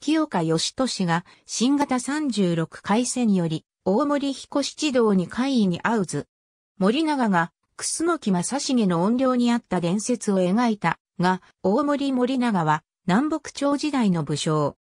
月岡義俊が新型36回戦より大森彦七道に会議に合うず。森永が楠木正成の怨霊にあった伝説を描いたが、大森森永は南北朝時代の武将。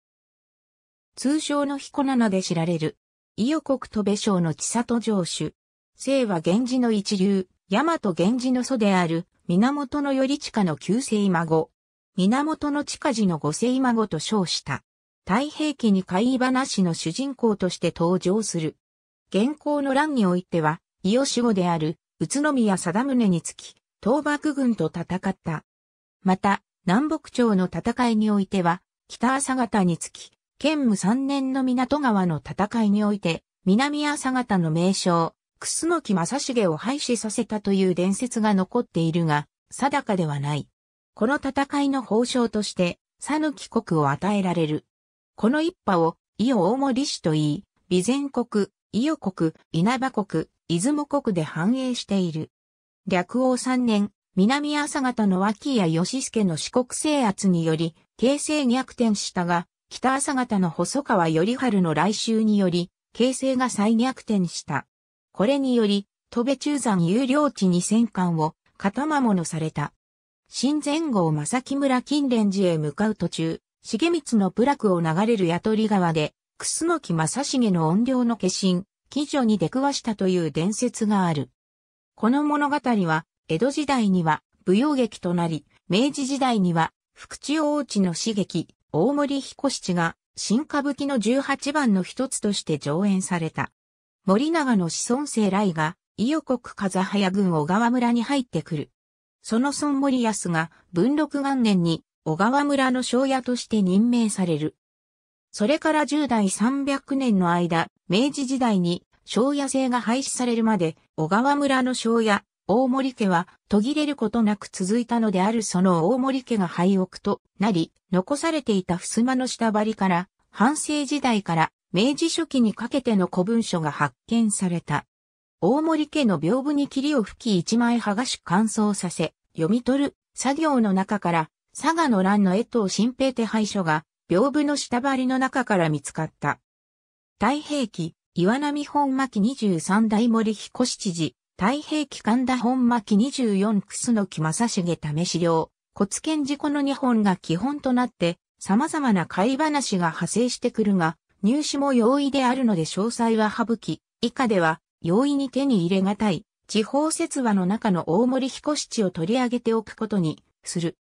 通称の彦七で知られる。伊予国戸部省の千里城主。姓は源氏の一流、大和源氏の祖である、源頼親の旧姓孫。源の近寺の五姓孫と称した。太平記に怪異話の主人公として登場する。現行の乱においては、伊予守護である、宇都宮貞宗につき、東幕軍と戦った。また、南北朝の戦いにおいては、北朝方につき、建武三年の港川の戦いにおいて、南朝方の名称、楠木正成を廃止させたという伝説が残っているが、定かではない。この戦いの褒章として、讃岐国を与えられる。この一派を、伊予大森氏と言い、備前国、伊予国、稲葉国、出雲国で繁栄している。略王三年、南朝方の脇屋義助の四国制圧により、形勢逆転したが、北朝方の細川頼春の来襲により、形勢が再逆転した。これにより、戸部中山有料地に戦艦を、片魔物された。新前後正木村近蓮寺へ向かう途中、重光の部落を流れる雇り川で、楠木正成の怨霊の化身、鬼女に出くわしたという伝説がある。この物語は、江戸時代には舞踊劇となり、明治時代には、福地大地の刺激、大森彦七が、新歌舞伎の18番の一つとして上演された。森永の子孫生来が、伊予国風早郡小川村に入ってくる。その孫森康が文禄元年に小川村の庄屋として任命される。それから10代300年の間、明治時代に庄屋制が廃止されるまで、小川村の庄屋、大森家は途切れることなく続いたのであるその大森家が廃屋となり、残されていた襖の下張りから、半世時代から明治初期にかけての古文書が発見された。大森家の屏風に霧を吹き一枚剥がし乾燥させ、読み取る作業の中から佐賀の乱の江藤新平手配書が、屏風の下張りの中から見つかった。太平記、岩波本巻23代森彦七次、太平記神田本巻24楠木正重試資料、骨剣事故の日本が基本となって、様々な買い話が派生してくるが、入手も容易であるので詳細は省き、以下では容易に手に入れがたい、地方説話の中の大森彦七を取り上げておくことにする。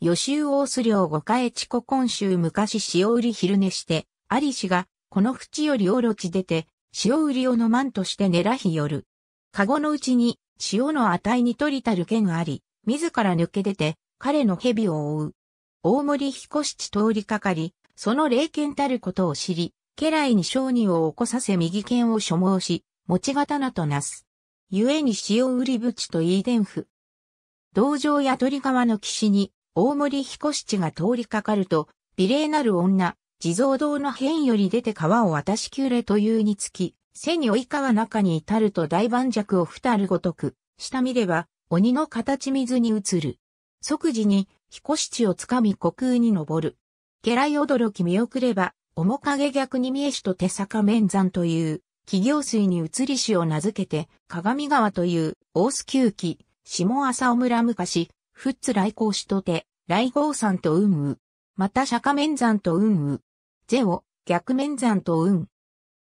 予習大須領五日越古今州昔塩売り昼寝して、ありしが、この淵よりおろち出て、塩売りをのまんとして寝らひよる。かごのうちに、塩の値に取りたる剣あり、自ら抜け出て、彼の蛇を追う。大森彦七通りかかり、その霊剣たることを知り、家来に商人を起こさせ右剣を所望し、持ち刀となす。故に塩売り淵とい伝布。道場や鳥川の岸に、大森彦七が通りかかると、美麗なる女、地蔵堂の変より出て川を渡しきゅれというにつき、背に追い川中に至ると大盤石を二るごとく、下見れば、鬼の形水に移る。即時に、彦七をつかみ虚空に登る。下来驚き見送れば、面影逆に見えしと手坂面山という、企業水に移りしを名付けて、鏡川という、大須旧記、下浅尾村昔、仏来光しとて、来光山と運う。また釈迦面山と運う。ゼオ、逆面山と運。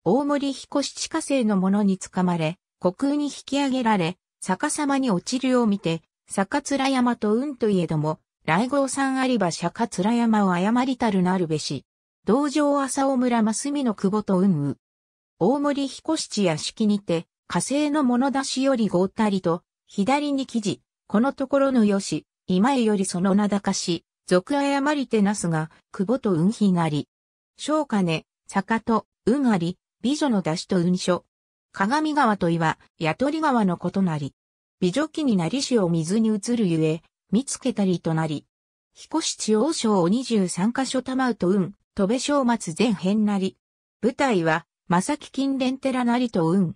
大森彦七火星の者につかまれ、虚空に引き上げられ、逆さまに落ちるよう見て、逆面山と運といえども、来光山ありば釈迦面山を誤りたるなるべし。道場浅尾村真澄の久保と運う。大森彦七屋敷にて、火星の物出しより豪たりと、左に記事、このところのよし、今よりその名高し、俗誤りてなすが、久保と運ひがり。小金、坂と、運あり、美女の出しと運書。鏡川と岩、やとり川のことなり。美女木になりしを水に移るゆえ、見つけたりとなり。彦七王将を十三箇所玉うと運、戸部正松全編なり。舞台は、正木金蓮寺なりと運。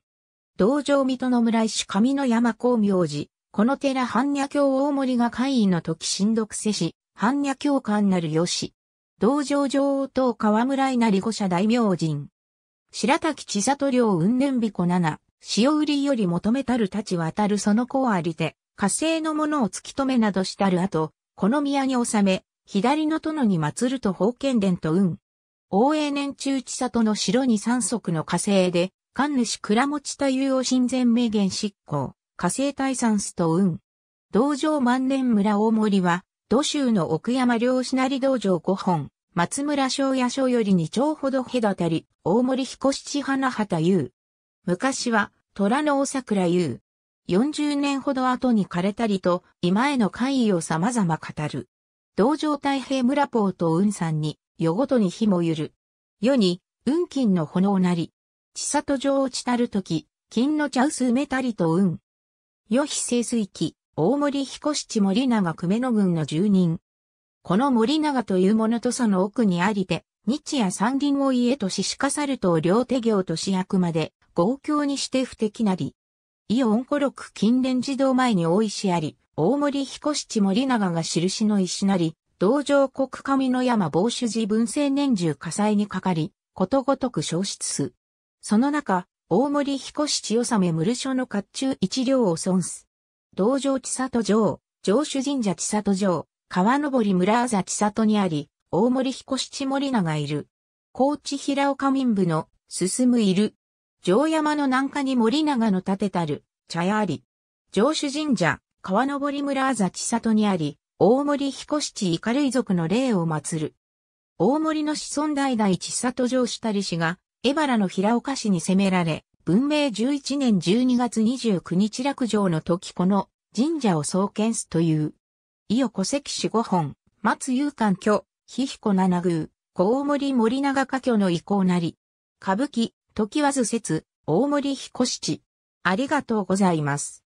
道場水戸の村石上の山光明寺、この寺般若教大森が会議の時親読せし、般若教官なるよし。道場女王と河村稲荷五社大明神。白滝千里領雲念彦七、潮売りより求めたる立ち渡るその子ありて、火星のものを突き止めなどしたる後、この宮に収め、左の殿に祀ると宝剣殿と運。大永年中千里の城に三足の火星で、神主倉持太夫を神前名言執行。火星大山スト運。道場万年村大森は、土州の奥山両師なり道場五本、松村小夜小より二丁ほど隔たり、大森彦七花畑優。昔は、虎の大桜優。40年ほど後に枯れたりと、今への会意を様々語る。道場太平村ポとさんに、夜ごとに火もゆる。世に、運金の炎なり。千里城落ちたるとき、金の茶薄めたりと運。吉清水記、大森彦七森長久米野軍の住人。この森長というものとその奥にありて、日夜山林を家とししかさると両手行とし役まで、豪強にして不敵なり。イオンコ六近連児童前に大石あり、大森彦七森長が印の石なり、道場国神の山防守寺文政年中火災にかかり、ことごとく消失す。その中、大森彦七納め、無所の甲冑一両を損す。道場千里城、城主神社千里城、川登村あざ千里にあり、大森彦七森名がいる。高知平岡民部の進むいる。城山の南下に森長の建てたる、茶屋あり。城主神社、川登村あざ千里にあり、大森彦七イカ類族の霊を祀る。大森の子孫代々千里城下たり氏が、エバラの平岡市に攻められ、文明11年12月29日落城の時この神社を創建すという。伊予戸籍氏五本、松遊館居、卑彦七宮、小森森長家居の遺構なり。歌舞伎、時和図説、大森彦七。ありがとうございます。